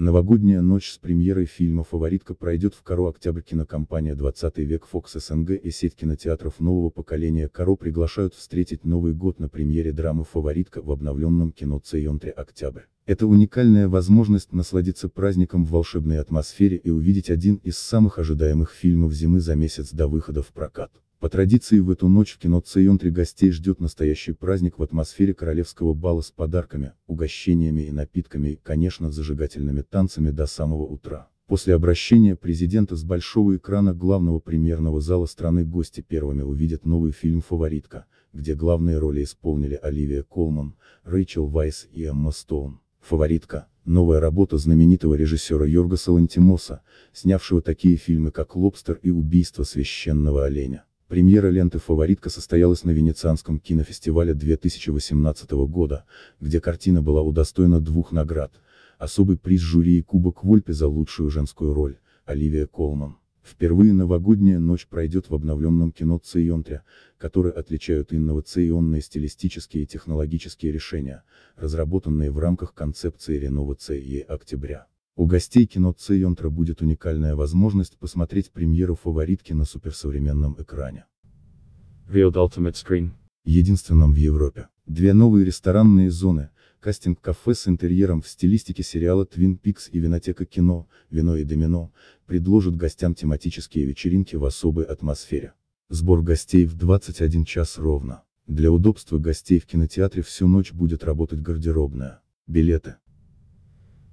Новогодняя ночь с премьерой фильма «Фаворитка» пройдет в Каро Октябрь кинокомпания 20 век Фокс СНГ и сеть кинотеатров нового поколения Каро приглашают встретить Новый год на премьере драмы «Фаворитка» в обновленном кино Цейонтре Октябрь. Это уникальная возможность насладиться праздником в волшебной атмосфере и увидеть один из самых ожидаемых фильмов зимы за месяц до выхода в прокат. По традиции в эту ночь в кино Цейонтри гостей ждет настоящий праздник в атмосфере королевского бала с подарками, угощениями и напитками и, конечно, зажигательными танцами до самого утра. После обращения президента с большого экрана главного премьерного зала страны гости первыми увидят новый фильм «Фаворитка», где главные роли исполнили Оливия Колман, Рэйчел Вайс и Эмма Стоун. «Фаворитка» – новая работа знаменитого режиссера Йоргаса Лантимоса, снявшего такие фильмы как «Лобстер» и «Убийство священного оленя». Премьера ленты «Фаворитка» состоялась на Венецианском кинофестивале 2018 года, где картина была удостоена двух наград, особый приз жюри и Кубок Вольпе за лучшую женскую роль, Оливия Колман. Впервые новогодняя ночь пройдет в обновленном кино Цейонтре, который отличают инновационные стилистические и технологические решения, разработанные в рамках концепции реновации октября. У гостей кино «Цейонтра» будет уникальная возможность посмотреть премьеру «Фаворитки» на суперсовременном экране. (Real Ultimate Screen. Единственном в Европе. Две новые ресторанные зоны, кастинг-кафе с интерьером в стилистике сериала Twin Peaks и винотека кино, вино и домино, предложат гостям тематические вечеринки в особой атмосфере. Сбор гостей в 21 час ровно. Для удобства гостей в кинотеатре всю ночь будет работать гардеробная. Билеты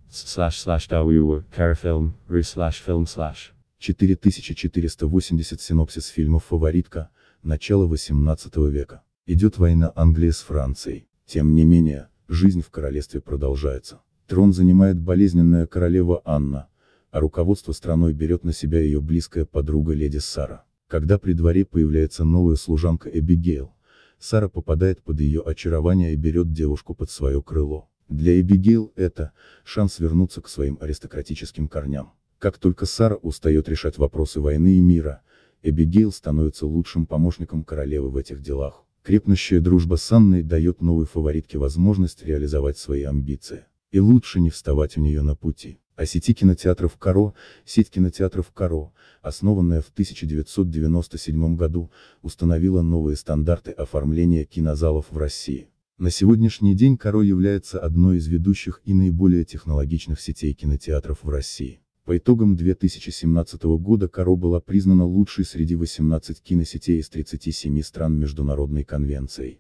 slash slash w carfilm ru slash film slash 4480 синопсис фильмов «Фаворитка», начало 18 века. Идет война Англии с Францией. Тем не менее, жизнь в королевстве продолжается. Трон занимает болезненная королева Анна, а руководство страной берет на себя ее близкая подруга леди Сара. Когда при дворе появляется новая служанка Эбигейл, Сара попадает под ее очарование и берет девушку под свое крыло. Для Эбигейл это – шанс вернуться к своим аристократическим корням. Как только Сара устает решать вопросы войны и мира, Эбигейл становится лучшим помощником королевы в этих делах. Крепнущая дружба с Анной дает новой фаворитке возможность реализовать свои амбиции. И лучше не вставать у нее на пути. О а сети кинотеатров «Каро», сеть кинотеатров «Каро», основанная в 1997 году, установила новые стандарты оформления кинозалов в России. На сегодняшний день Коро является одной из ведущих и наиболее технологичных сетей кинотеатров в России. По итогам 2017 года Коро была признана лучшей среди 18 киносетей из 37 стран международной конвенцией.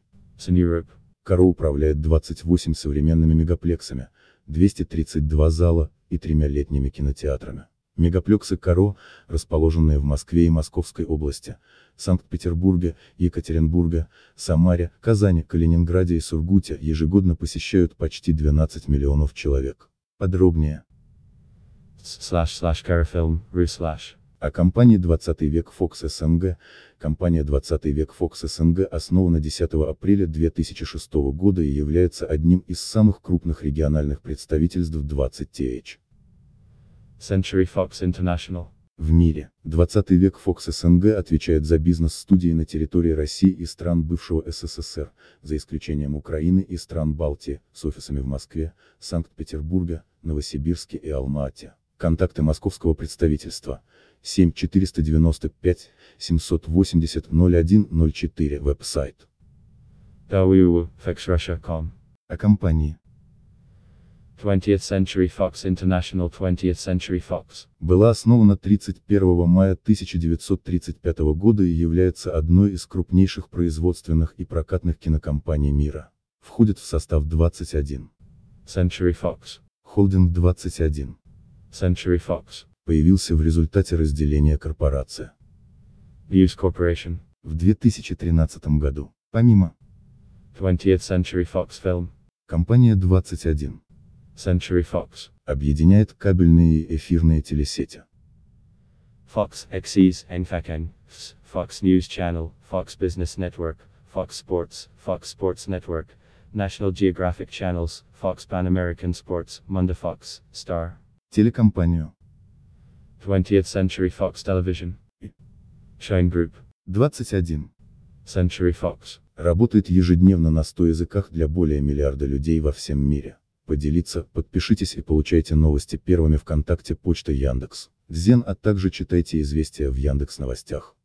Коро управляет 28 современными мегаплексами, 232 зала и тремя летними кинотеатрами. Мегаплексы Каро, расположенные в Москве и Московской области, Санкт-Петербурге, Екатеринбурге, Самаре, Казани, Калининграде и Сургуте ежегодно посещают почти 12 миллионов человек. Подробнее. О компании 20 век Fox СНГ. Компания 20 век Fox СНГ основана 10 апреля 2006 года и является одним из самых крупных региональных представительств 20TH. Century Fox International. В мире. 20 век Fox СНГ отвечает за бизнес-студии на территории России и стран бывшего СССР, за исключением Украины и стран Балтии, с офисами в Москве, Санкт-Петербурге, Новосибирске и Алма-Ате. Контакты московского представительства. 7 495 780 0104 веб-сайт. Tawuyu, Russia.com. О компании. 20th Century Fox International 20th Century Fox, была основана 31 мая 1935 года и является одной из крупнейших производственных и прокатных кинокомпаний мира. Входит в состав 21. Century Fox. Холдинг 21. Century Fox. Появился в результате разделения корпорации. News Corporation. В 2013 году. Помимо 20th Century Fox Film. Компания 21 Century Fox объединяет кабельные и эфирные телесети. Fox XEs, NFACN, Fox News Channel, Fox Business Network, Fox Sports, Fox Sports Network, National Geographic Channels, Fox Pan American Sports, Munda Fox, Star. Телекомпанию. 20th Century Fox Television. Shine Group. 21. Century Fox. Работает ежедневно на 100 языках для более миллиарда людей во всем мире поделиться, подпишитесь и получайте новости первыми ВКонтакте, почта Яндекс, Дзен, а также читайте известия в Яндекс Новостях.